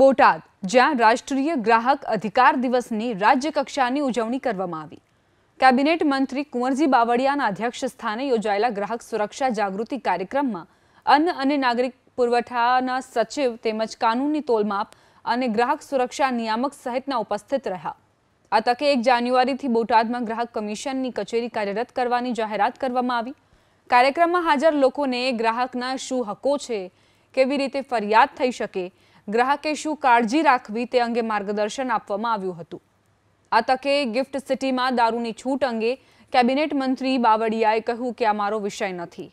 બોટાદ જ્યાં રાષ્ટ્રીય ગ્રાહક અધિકાર દિવસની રાજ્યકક્ષાની ઉજવણી કરવામાં આવી કેબિનેટ મંત્રી કુંવરજી બાવળિયાના અધ્યક્ષ સ્થાને યોજાયેલા ગ્રાહક સુરક્ષા જાગૃતિ કાર્યક્રમમાં અન્ન અને નાગરિક પુરવઠાના સચિવ તેમજ કાનૂની તોલમાપ અને ગ્રાહક સુરક્ષા નિયામક સહિતના ઉપસ્થિત રહ્યા આ તકે એક જાન્યુઆરીથી બોટાદમાં ગ્રાહક કમિશનની કચેરી કાર્યરત કરવાની જાહેરાત કરવામાં આવી કાર્યક્રમમાં હાજર લોકોને ગ્રાહકના શું હકો છે કેવી રીતે ફરિયાદ થઈ શકે ગ્રાહકે શું કાળજી રાખવી તે અંગે માર્ગદર્શન આપવામાં આવ્યું હતું આ તકે ગિફ્ટ સિટીમાં દારૂની છૂટ અંગે કેબિનેટ મંત્રી બાવળિયાએ કહ્યું કે આ મારો વિષય નથી